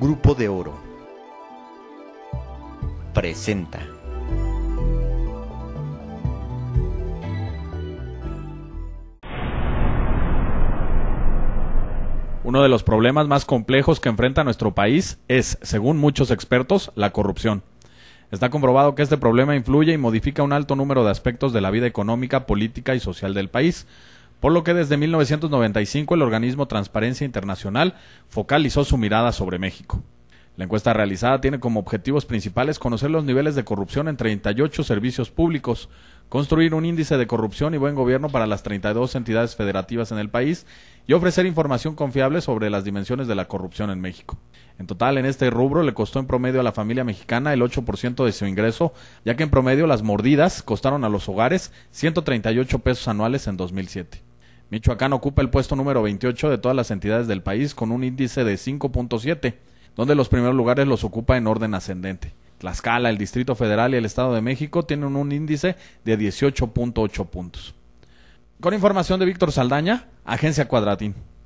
Grupo de Oro presenta. Uno de los problemas más complejos que enfrenta nuestro país es, según muchos expertos, la corrupción. Está comprobado que este problema influye y modifica un alto número de aspectos de la vida económica, política y social del país, por lo que desde 1995 el organismo Transparencia Internacional focalizó su mirada sobre México. La encuesta realizada tiene como objetivos principales conocer los niveles de corrupción en 38 servicios públicos, construir un índice de corrupción y buen gobierno para las 32 entidades federativas en el país y ofrecer información confiable sobre las dimensiones de la corrupción en México. En total, en este rubro le costó en promedio a la familia mexicana el 8% de su ingreso, ya que en promedio las mordidas costaron a los hogares 138 pesos anuales en 2007. Michoacán ocupa el puesto número 28 de todas las entidades del país con un índice de 5.7, donde los primeros lugares los ocupa en orden ascendente. Tlaxcala, el Distrito Federal y el Estado de México tienen un índice de 18.8 puntos. Con información de Víctor Saldaña, Agencia Cuadratín.